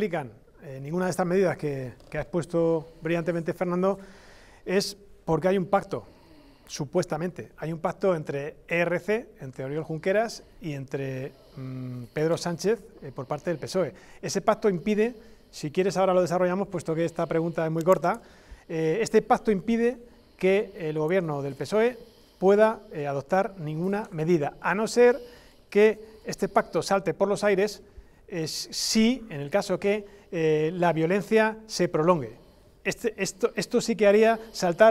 Eh, ninguna de estas medidas que, ha expuesto brillantemente Fernando es porque hay un pacto, supuestamente. Hay un pacto entre ERC, entre Oriol Junqueras y entre mm, Pedro Sánchez eh, por parte del PSOE. Ese pacto impide, si quieres ahora lo desarrollamos, puesto que esta pregunta es muy corta, eh, este pacto impide que el gobierno del PSOE pueda adoptar ninguna medida, a no ser que este pacto salte por los aires es sí en el caso que eh, la violencia se prolongue. Este, esto, esto sí que haría saltar.